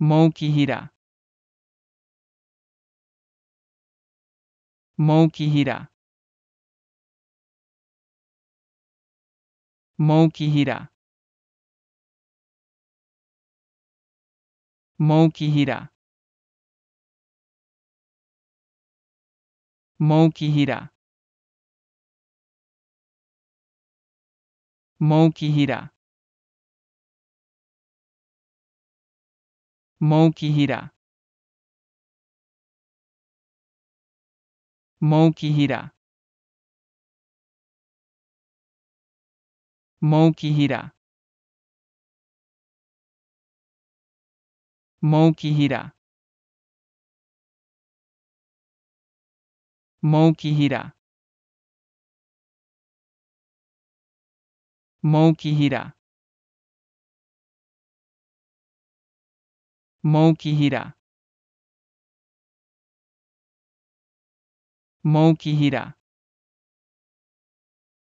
Mokihira. Hira. Mokihira. Mokihira. Mokihira. Mokihira. Mokihira. Mokihira. Mokihira. Mokihira. Mokihira. Mokihira. Mau की हीरा मऊ की हीरा